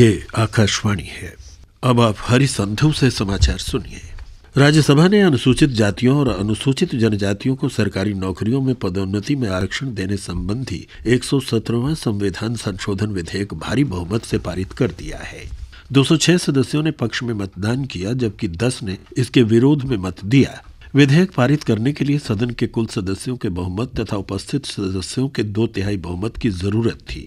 ये आकाशवाणी है अब आप हरि संधु से समाचार सुनिए राज्यसभा ने अनुसूचित जातियों और अनुसूचित जनजातियों को सरकारी नौकरियों में पदोन्नति में आरक्षण देने संबंधी एक संविधान संशोधन विधेयक भारी बहुमत से पारित कर दिया है 206 सदस्यों ने पक्ष में मतदान किया जबकि 10 ने इसके विरोध में मत दिया विधेयक पारित करने के लिए सदन के कुल सदस्यों के बहुमत तथा उपस्थित सदस्यों के दो तिहाई बहुमत की जरूरत थी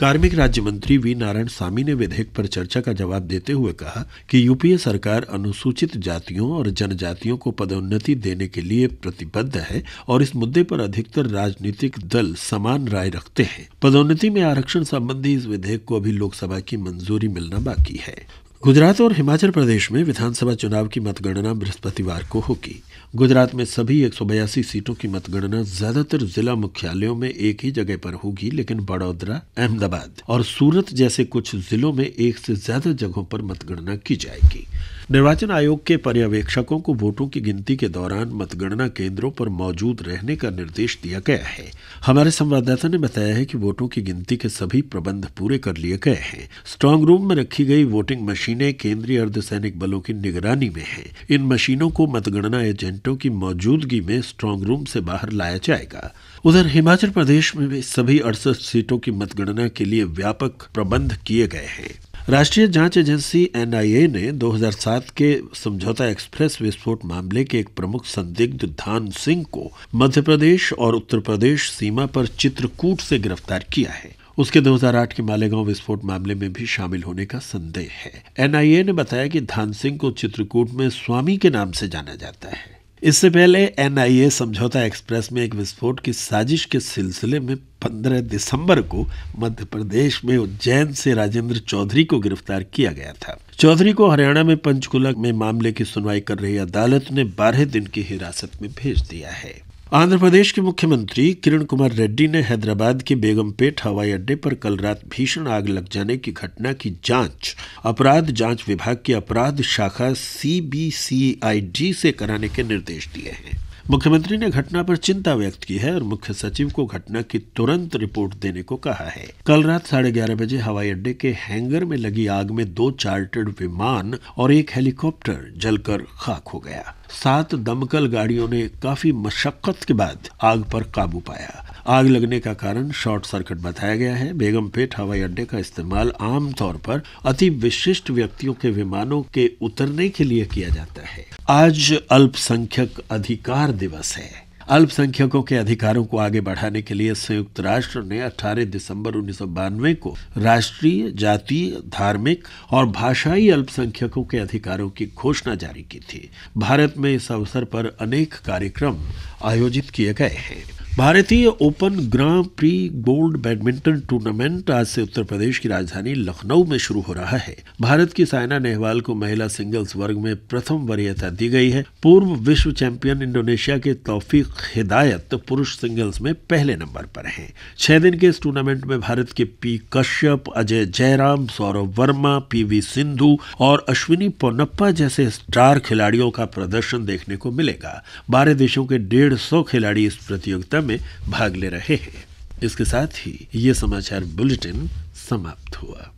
कार्मिक राज्य मंत्री वी नारायण स्वामी ने विधेयक पर चर्चा का जवाब देते हुए कहा कि यूपीए सरकार अनुसूचित जातियों और जनजातियों को पदोन्नति देने के लिए प्रतिबद्ध है और इस मुद्दे पर अधिकतर राजनीतिक दल समान राय रखते हैं पदोन्नति में आरक्षण संबंधी इस विधेयक को अभी लोकसभा की मंजूरी मिलना बाकी है गुजरात और हिमाचल प्रदेश में विधानसभा चुनाव की मतगणना बृहस्पतिवार को होगी गुजरात में सभी एक सीटों की मतगणना ज्यादातर जिला मुख्यालयों में एक ही जगह पर होगी लेकिन बड़ौदरा अहमदाबाद और सूरत जैसे कुछ जिलों में एक से ज्यादा जगहों पर मतगणना की जाएगी निर्वाचन आयोग के पर्यवेक्षकों को वोटों की गिनती के दौरान मतगणना केंद्रों पर मौजूद रहने का निर्देश दिया गया है हमारे संवाददाता ने बताया है कि वोटों की गिनती के सभी प्रबंध पूरे कर लिए गए हैं स्ट्रांग रूम में रखी गई वोटिंग मशीन मशीनें केंद्रीय अर्धसैनिक बलों की निगरानी में हैं इन मशीनों को मतगणना एजेंटों की मौजूदगी में स्ट्रांग रूम से बाहर लाया जाएगा उधर हिमाचल प्रदेश में भी सभी अड़सठ सीटों की मतगणना के लिए व्यापक प्रबंध किए गए हैं राष्ट्रीय जांच एजेंसी एनआईए ने 2007 के समझौता एक्सप्रेस विस्फोट मामले के एक प्रमुख संदिग्ध धान सिंह को मध्य प्रदेश और उत्तर प्रदेश सीमा पर चित्रकूट से गिरफ्तार किया है उसके 2008 के मालेगांव विस्फोट मामले में भी शामिल होने का संदेह है एनआईए ने बताया कि धान सिंह को चित्रकूट में स्वामी के नाम से जाना जाता है इससे पहले एनआईए समझौता एक्सप्रेस में एक विस्फोट की साजिश के सिलसिले में 15 दिसंबर को मध्य प्रदेश में उज्जैन से राजेंद्र चौधरी को गिरफ्तार किया गया था चौधरी को हरियाणा में पंचकुला में मामले की सुनवाई कर रही अदालत ने बारह दिन की हिरासत में भेज दिया है आंध्र प्रदेश के मुख्यमंत्री किरण कुमार रेड्डी ने हैदराबाद के बेगमपेट हवाई अड्डे पर कल रात भीषण आग लग जाने की घटना की जांच अपराध जांच विभाग की अपराध शाखा सी से कराने के निर्देश दिए हैं मुख्यमंत्री ने घटना पर चिंता व्यक्त की है और मुख्य सचिव को घटना की तुरंत रिपोर्ट देने को कहा है कल रात साढ़े ग्यारह बजे हवाई अड्डे के हैंगर में लगी आग में दो चार्टर्ड विमान और एक हेलीकॉप्टर जलकर खाक हो गया सात दमकल गाड़ियों ने काफी मशक्कत के बाद आग पर काबू पाया आग लगने का कारण शॉर्ट सर्किट बताया गया है बेगमपेट हवाई अड्डे का इस्तेमाल आमतौर पर अति विशिष्ट व्यक्तियों के विमानों के उतरने के लिए किया जाता है आज अल्पसंख्यक अधिकार दिवस है अल्पसंख्यकों के अधिकारों को आगे बढ़ाने के लिए संयुक्त राष्ट्र ने 18 दिसंबर उन्नीस को राष्ट्रीय जातीय धार्मिक और भाषाई अल्पसंख्यकों के अधिकारों की घोषणा जारी की थी भारत में इस अवसर पर अनेक कार्यक्रम आयोजित किए गए हैं भारतीय open grand prix gold badminton tournament आज से उत्तर प्रदेश की राजधानी लखनऊ में शुरू हो रहा है भारत की सायना नेहवाल को महिला सिंगल्स वर्ग में प्रथम वरीयता दी गई है पूर्व विश्व चैंपियन इंडोनेशिया के तौफीक हिदायत पुरुष सिंगल्स में पहले नंबर पर हैं छह दिन के इस टूर्नामेंट में भारत के पी कश्यप अजय जयराम सौरभ वर्मा पी सिंधु और अश्विनी पोनप्पा जैसे स्टार खिलाड़ियों का प्रदर्शन देखने को मिलेगा बारह देशों के डेढ़ सौ खिलाड़ी इस प्रतियोगिता में भाग ले रहे हैं इसके साथ ही ये समाचार बुलेटिन समाप्त हुआ